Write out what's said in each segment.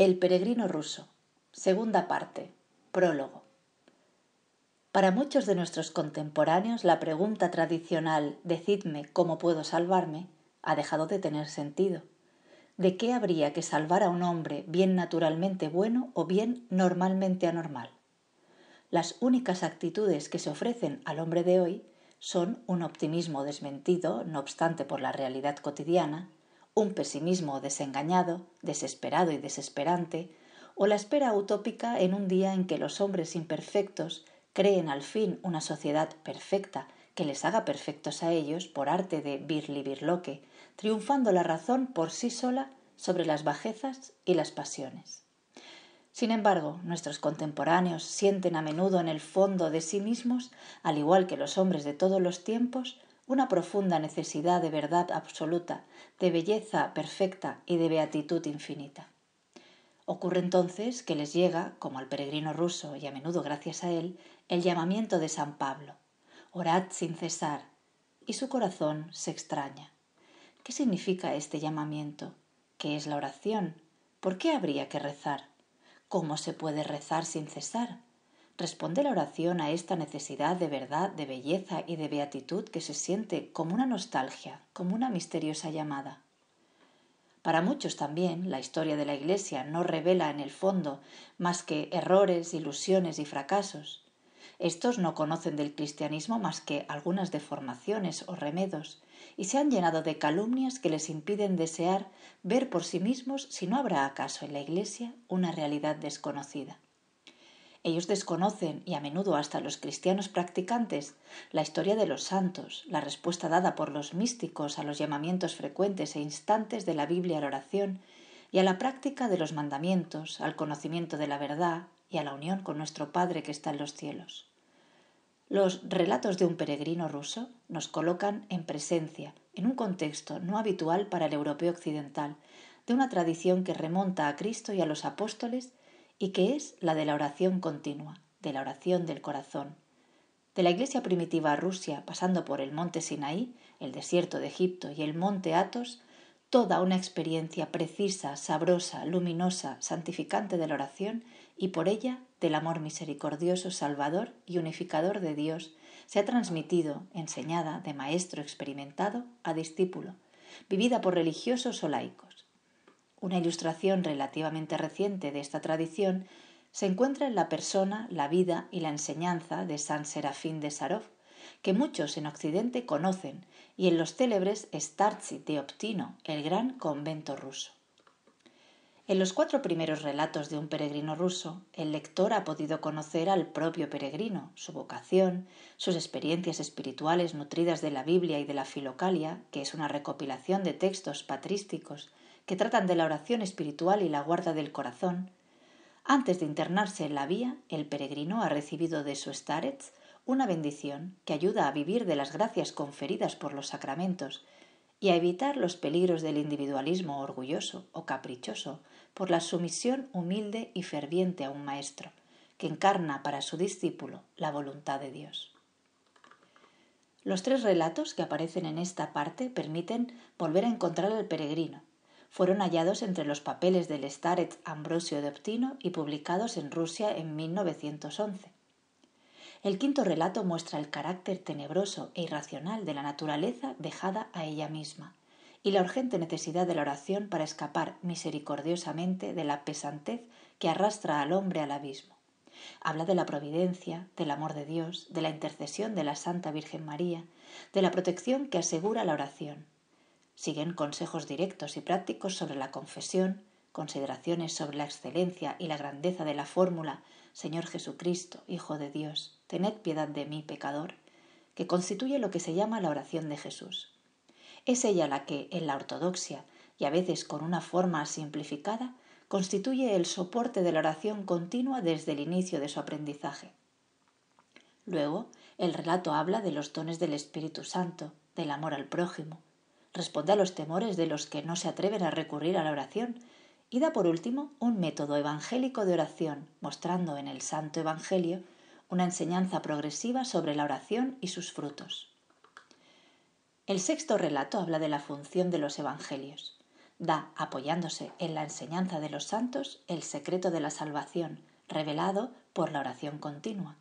El peregrino ruso. Segunda parte. Prólogo. Para muchos de nuestros contemporáneos la pregunta tradicional Decidme cómo puedo salvarme ha dejado de tener sentido. ¿De qué habría que salvar a un hombre bien naturalmente bueno o bien normalmente anormal? Las únicas actitudes que se ofrecen al hombre de hoy son un optimismo desmentido, no obstante por la realidad cotidiana, un pesimismo desengañado, desesperado y desesperante, o la espera utópica en un día en que los hombres imperfectos creen al fin una sociedad perfecta que les haga perfectos a ellos por arte de birli birloque, triunfando la razón por sí sola sobre las bajezas y las pasiones. Sin embargo, nuestros contemporáneos sienten a menudo en el fondo de sí mismos, al igual que los hombres de todos los tiempos, una profunda necesidad de verdad absoluta, de belleza perfecta y de beatitud infinita. Ocurre entonces que les llega, como al peregrino ruso y a menudo gracias a él, el llamamiento de San Pablo. Orad sin cesar. Y su corazón se extraña. ¿Qué significa este llamamiento? ¿Qué es la oración? ¿Por qué habría que rezar? ¿Cómo se puede rezar sin cesar? ¿Responde la oración a esta necesidad de verdad, de belleza y de beatitud que se siente como una nostalgia, como una misteriosa llamada? Para muchos también la historia de la Iglesia no revela en el fondo más que errores, ilusiones y fracasos. Estos no conocen del cristianismo más que algunas deformaciones o remedos, y se han llenado de calumnias que les impiden desear ver por sí mismos si no habrá acaso en la Iglesia una realidad desconocida. Ellos desconocen, y a menudo hasta los cristianos practicantes, la historia de los santos, la respuesta dada por los místicos a los llamamientos frecuentes e instantes de la Biblia a la oración y a la práctica de los mandamientos, al conocimiento de la verdad y a la unión con nuestro Padre que está en los cielos. Los relatos de un peregrino ruso nos colocan en presencia, en un contexto no habitual para el europeo occidental, de una tradición que remonta a Cristo y a los apóstoles y que es la de la oración continua, de la oración del corazón. De la iglesia primitiva a Rusia, pasando por el monte Sinaí, el desierto de Egipto y el monte Atos, toda una experiencia precisa, sabrosa, luminosa, santificante de la oración y por ella del amor misericordioso, salvador y unificador de Dios, se ha transmitido, enseñada de maestro experimentado a discípulo, vivida por religiosos o laicos. Una ilustración relativamente reciente de esta tradición se encuentra en la persona, la vida y la enseñanza de San Serafín de Sarov, que muchos en Occidente conocen, y en los célebres Starchi de Optino, el gran convento ruso. En los cuatro primeros relatos de un peregrino ruso, el lector ha podido conocer al propio peregrino, su vocación, sus experiencias espirituales nutridas de la Biblia y de la Filocalia, que es una recopilación de textos patrísticos, que tratan de la oración espiritual y la guarda del corazón, antes de internarse en la vía, el peregrino ha recibido de su starets una bendición que ayuda a vivir de las gracias conferidas por los sacramentos y a evitar los peligros del individualismo orgulloso o caprichoso por la sumisión humilde y ferviente a un maestro, que encarna para su discípulo la voluntad de Dios. Los tres relatos que aparecen en esta parte permiten volver a encontrar al peregrino, fueron hallados entre los papeles del Staret Ambrosio de Optino y publicados en Rusia en 1911. El quinto relato muestra el carácter tenebroso e irracional de la naturaleza dejada a ella misma y la urgente necesidad de la oración para escapar misericordiosamente de la pesantez que arrastra al hombre al abismo. Habla de la providencia, del amor de Dios, de la intercesión de la Santa Virgen María, de la protección que asegura la oración, Siguen consejos directos y prácticos sobre la confesión, consideraciones sobre la excelencia y la grandeza de la fórmula Señor Jesucristo, Hijo de Dios, tened piedad de mí, pecador, que constituye lo que se llama la oración de Jesús. Es ella la que, en la ortodoxia, y a veces con una forma simplificada, constituye el soporte de la oración continua desde el inicio de su aprendizaje. Luego, el relato habla de los dones del Espíritu Santo, del amor al prójimo, responde a los temores de los que no se atreven a recurrir a la oración y da por último un método evangélico de oración, mostrando en el Santo Evangelio una enseñanza progresiva sobre la oración y sus frutos. El sexto relato habla de la función de los Evangelios. Da, apoyándose en la enseñanza de los santos, el secreto de la salvación, revelado por la oración continua.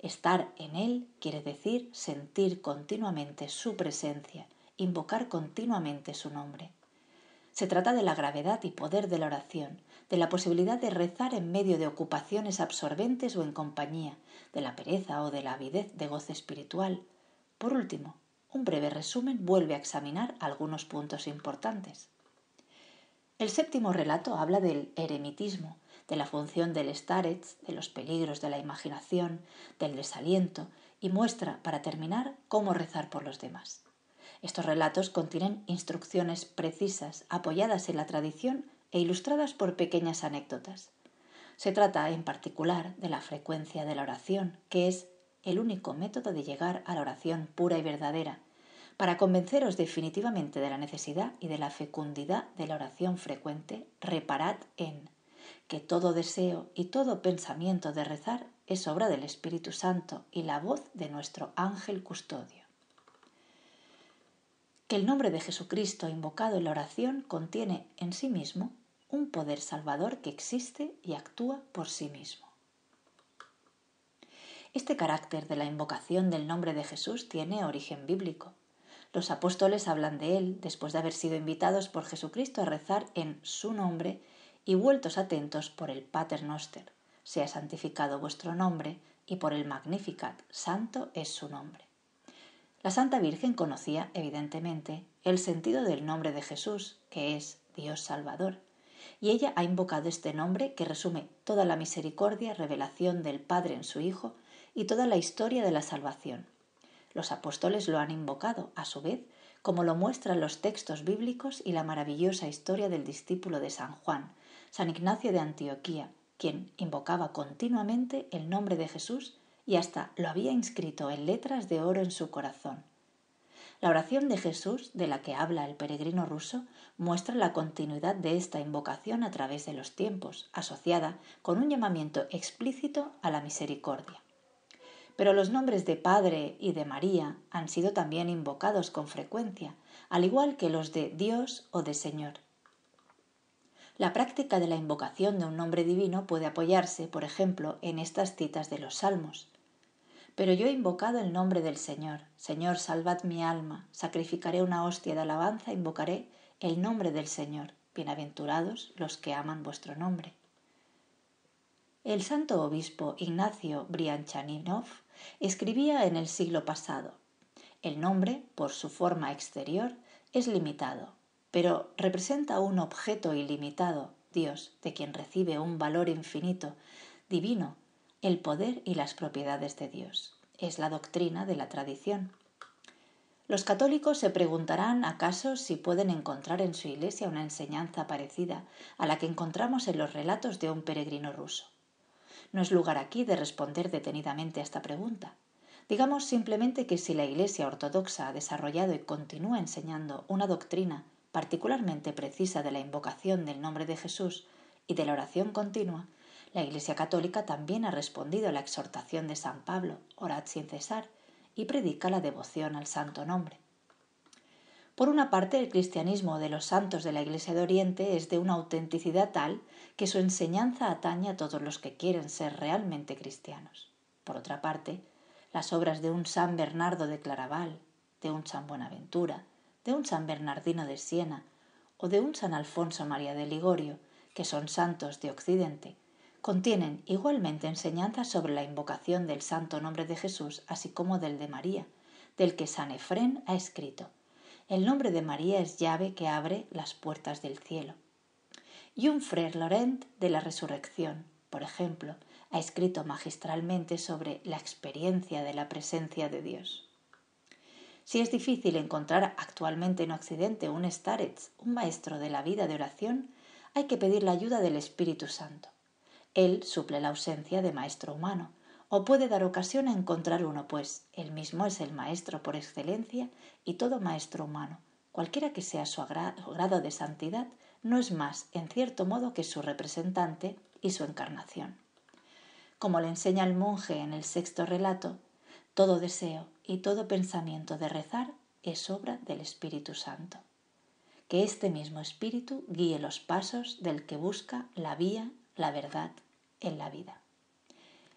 Estar en Él quiere decir sentir continuamente su presencia, invocar continuamente su nombre. Se trata de la gravedad y poder de la oración, de la posibilidad de rezar en medio de ocupaciones absorbentes o en compañía, de la pereza o de la avidez de goce espiritual. Por último, un breve resumen vuelve a examinar algunos puntos importantes. El séptimo relato habla del eremitismo, de la función del starets, de los peligros de la imaginación, del desaliento, y muestra, para terminar, cómo rezar por los demás. Estos relatos contienen instrucciones precisas, apoyadas en la tradición e ilustradas por pequeñas anécdotas. Se trata en particular de la frecuencia de la oración, que es el único método de llegar a la oración pura y verdadera, para convenceros definitivamente de la necesidad y de la fecundidad de la oración frecuente, reparad en que todo deseo y todo pensamiento de rezar es obra del Espíritu Santo y la voz de nuestro ángel custodio el nombre de Jesucristo invocado en la oración contiene en sí mismo un poder salvador que existe y actúa por sí mismo. Este carácter de la invocación del nombre de Jesús tiene origen bíblico. Los apóstoles hablan de él después de haber sido invitados por Jesucristo a rezar en su nombre y vueltos atentos por el Pater Noster, sea santificado vuestro nombre, y por el Magnificat, santo es su nombre. La Santa Virgen conocía, evidentemente, el sentido del nombre de Jesús, que es Dios Salvador, y ella ha invocado este nombre que resume toda la misericordia, revelación del Padre en su Hijo y toda la historia de la salvación. Los apóstoles lo han invocado, a su vez, como lo muestran los textos bíblicos y la maravillosa historia del discípulo de San Juan, San Ignacio de Antioquía, quien invocaba continuamente el nombre de Jesús y hasta lo había inscrito en letras de oro en su corazón. La oración de Jesús, de la que habla el peregrino ruso, muestra la continuidad de esta invocación a través de los tiempos, asociada con un llamamiento explícito a la misericordia. Pero los nombres de Padre y de María han sido también invocados con frecuencia, al igual que los de Dios o de Señor. La práctica de la invocación de un nombre divino puede apoyarse, por ejemplo, en estas citas de los Salmos. Pero yo he invocado el nombre del Señor. Señor, salvad mi alma. Sacrificaré una hostia de alabanza, invocaré el nombre del Señor. Bienaventurados los que aman vuestro nombre. El santo obispo Ignacio Brianchaninov escribía en el siglo pasado. El nombre, por su forma exterior, es limitado, pero representa un objeto ilimitado, Dios, de quien recibe un valor infinito, divino, el poder y las propiedades de Dios. Es la doctrina de la tradición. Los católicos se preguntarán acaso si pueden encontrar en su iglesia una enseñanza parecida a la que encontramos en los relatos de un peregrino ruso. No es lugar aquí de responder detenidamente a esta pregunta. Digamos simplemente que si la Iglesia ortodoxa ha desarrollado y continúa enseñando una doctrina particularmente precisa de la invocación del nombre de Jesús y de la oración continua, la Iglesia Católica también ha respondido a la exhortación de San Pablo, orad sin cesar, y predica la devoción al Santo Nombre. Por una parte, el cristianismo de los santos de la Iglesia de Oriente es de una autenticidad tal que su enseñanza atañe a todos los que quieren ser realmente cristianos. Por otra parte, las obras de un San Bernardo de Claraval, de un San Buenaventura, de un San Bernardino de Siena o de un San Alfonso María de Ligorio, que son santos de Occidente, contienen igualmente enseñanzas sobre la invocación del santo nombre de Jesús, así como del de María, del que San Efrén ha escrito. El nombre de María es llave que abre las puertas del cielo. Y un Frère Laurent de la Resurrección, por ejemplo, ha escrito magistralmente sobre la experiencia de la presencia de Dios. Si es difícil encontrar actualmente en Occidente un Starets, un maestro de la vida de oración, hay que pedir la ayuda del Espíritu Santo. Él suple la ausencia de maestro humano, o puede dar ocasión a encontrar uno, pues él mismo es el maestro por excelencia y todo maestro humano, cualquiera que sea su grado de santidad, no es más, en cierto modo, que su representante y su encarnación. Como le enseña el monje en el sexto relato, todo deseo y todo pensamiento de rezar es obra del Espíritu Santo. Que este mismo Espíritu guíe los pasos del que busca la vía la verdad en la vida.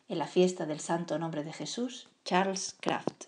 En la fiesta del Santo Nombre de Jesús, Charles Kraft.